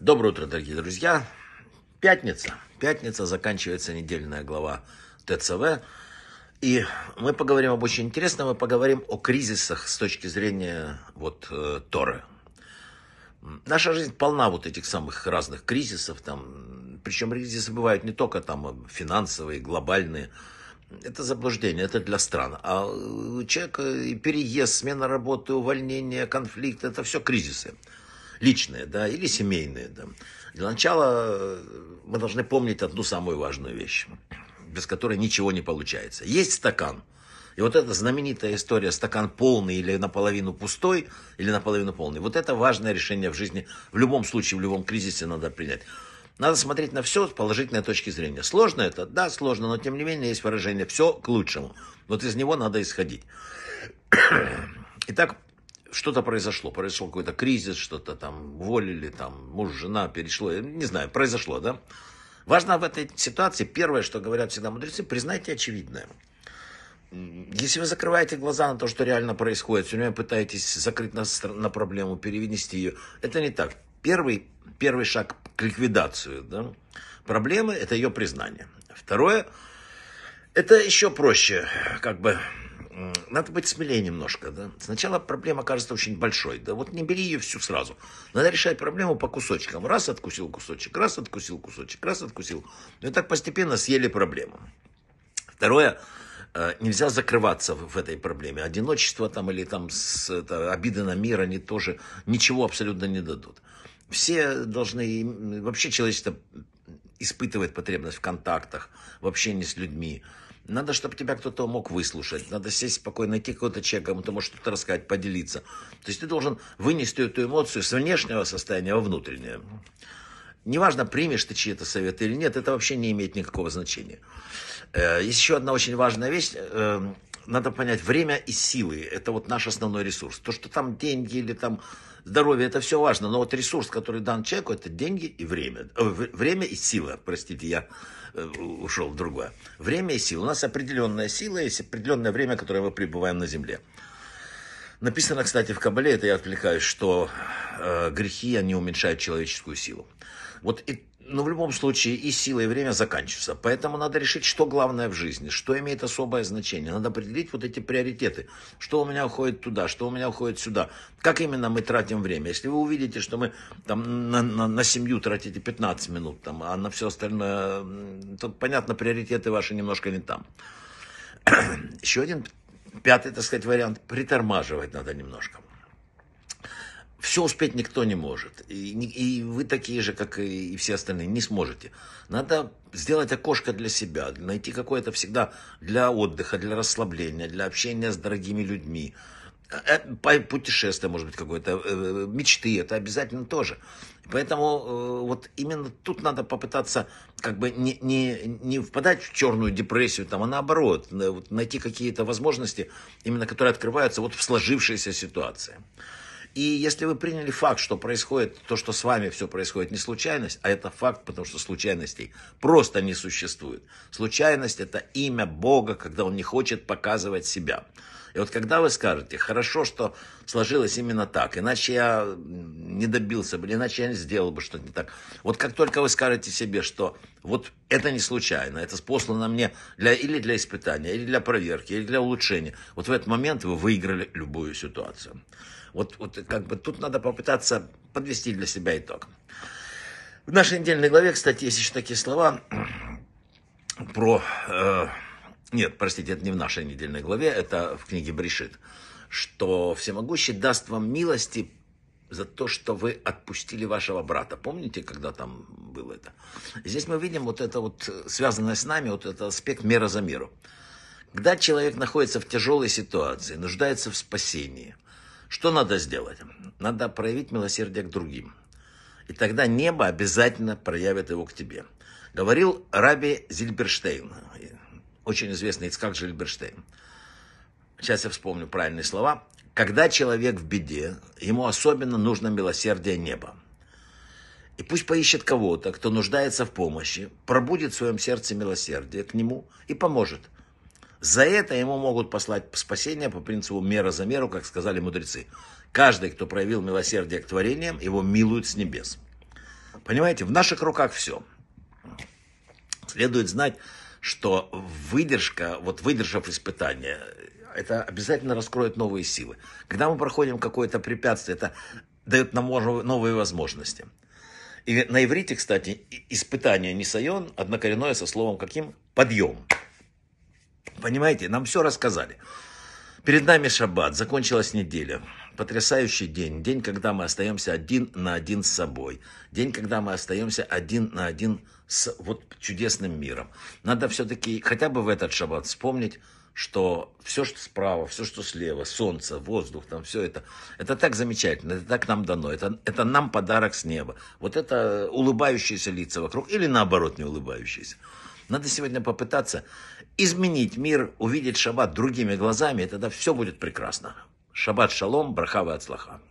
Доброе утро, дорогие друзья. Пятница. Пятница, заканчивается недельная глава ТЦВ. И мы поговорим об очень интересном, мы поговорим о кризисах с точки зрения вот э, Торы. Наша жизнь полна вот этих самых разных кризисов, там, причем кризисы бывают не только там финансовые, глобальные, это заблуждение, это для стран. А человек переезд, смена работы, увольнение, конфликт, это все кризисы личное, да, или семейное, да. Для начала э, мы должны помнить одну самую важную вещь, без которой ничего не получается. Есть стакан. И вот эта знаменитая история, стакан полный или наполовину пустой, или наполовину полный, вот это важное решение в жизни, в любом случае, в любом кризисе надо принять. Надо смотреть на все с положительной точки зрения. Сложно это? Да, сложно, но тем не менее есть выражение «все к лучшему». Вот из него надо исходить. Итак, что-то произошло, произошел какой-то кризис, что-то там уволили, там муж, жена перешло, не знаю, произошло, да? Важно в этой ситуации, первое, что говорят всегда мудрецы, признайте очевидное. Если вы закрываете глаза на то, что реально происходит, все время пытаетесь закрыть нас на проблему, перевести ее, это не так. Первый, первый шаг к ликвидации, да, проблемы – это ее признание. Второе – это еще проще, как бы надо быть смелее немножко. Да? Сначала проблема кажется очень большой. Да вот не бери ее всю сразу. Надо решать проблему по кусочкам. Раз откусил кусочек, раз откусил кусочек, раз откусил. Ну и так постепенно съели проблему. Второе, э, нельзя закрываться в этой проблеме. Одиночество там или там с, это, обиды на мир, они тоже ничего абсолютно не дадут. Все должны, вообще человечество испытывает потребность в контактах, в общении с людьми. Надо, чтобы тебя кто-то мог выслушать. Надо сесть спокойно, найти какого-то человека, кому ты можешь что-то рассказать, поделиться. То есть ты должен вынести эту эмоцию с внешнего состояния во внутреннее. Неважно, примешь ты чьи-то советы или нет, это вообще не имеет никакого значения. Э, есть еще одна очень важная вещь э, надо понять, время и силы – это вот наш основной ресурс. То, что там деньги или там здоровье, это все важно, но вот ресурс, который дан человеку, это деньги и время. Э, время и сила, простите, я э, ушел в другое. Время и сила. У нас определенная сила, есть определенное время, которое мы пребываем на земле. Написано, кстати, в Кабале, это я отвлекаюсь, что э, грехи, они уменьшают человеческую силу. Вот и но ну, в любом случае и сила, и время заканчиваются. Поэтому надо решить, что главное в жизни, что имеет особое значение. Надо определить вот эти приоритеты. Что у меня уходит туда, что у меня уходит сюда. Как именно мы тратим время. Если вы увидите, что мы там на, на, на семью тратите 15 минут, там, а на все остальное, то, понятно, приоритеты ваши немножко не там. Еще один пятый, так сказать, вариант. Притормаживать надо немножко. Все успеть никто не может. И, и вы такие же, как и, все остальные, не сможете. Надо сделать окошко для себя, найти какое-то всегда для отдыха, для расслабления, для общения с дорогими людьми. Э, э, путешествие, может быть, какое-то, э, мечты, это обязательно тоже. Поэтому вот именно тут надо попытаться как бы не, не, не впадать в черную депрессию, там, а наоборот, найти какие-то возможности, именно которые открываются вот в сложившейся ситуации. И если вы приняли факт, что происходит, то, что с вами все происходит, не случайность, а это факт, потому что случайностей просто не существует. Случайность – это имя Бога, когда Он не хочет показывать себя. И вот когда вы скажете, хорошо, что сложилось именно так, иначе я не добился бы, иначе я не сделал бы что-то не так. Вот как только вы скажете себе, что вот это не случайно, это послано мне для, или для испытания, или для проверки, или для улучшения, вот в этот момент вы выиграли любую ситуацию. Вот, вот как бы тут надо попытаться подвести для себя итог. В нашей недельной главе, кстати, есть еще такие слова про... Э, нет, простите, это не в нашей недельной главе, это в книге Бришит, что всемогущий даст вам милости за то, что вы отпустили вашего брата. Помните, когда там было это? Здесь мы видим вот это вот, э, связанное с нами, вот этот аспект мера за меру. Когда человек находится в тяжелой ситуации, нуждается в спасении, что надо сделать? Надо проявить милосердие к другим. И тогда небо обязательно проявит его к тебе. Говорил Раби Зильберштейн, очень известный Ицкак Зильберштейн. Сейчас я вспомню правильные слова. Когда человек в беде, ему особенно нужно милосердие неба. И пусть поищет кого-то, кто нуждается в помощи, пробудет в своем сердце милосердие к нему и поможет. За это ему могут послать спасение по принципу мера за меру, как сказали мудрецы. Каждый, кто проявил милосердие к творениям, его милуют с небес. Понимаете, в наших руках все. Следует знать, что выдержка, вот выдержав испытание, это обязательно раскроет новые силы. Когда мы проходим какое-то препятствие, это дает нам новые возможности. И на иврите, кстати, испытание не несайон однокоренное со словом каким? Подъем. Понимаете, нам все рассказали. Перед нами шаббат, закончилась неделя. Потрясающий день. День, когда мы остаемся один на один с собой. День, когда мы остаемся один на один с вот чудесным миром. Надо все-таки хотя бы в этот шаббат вспомнить, что все, что справа, все, что слева, солнце, воздух, там все это, это так замечательно, это так нам дано, это, это нам подарок с неба. Вот это улыбающиеся лица вокруг или наоборот не улыбающиеся. Надо сегодня попытаться изменить мир, увидеть шаббат другими глазами, и тогда все будет прекрасно. Шаббат шалом, брахава от слаха.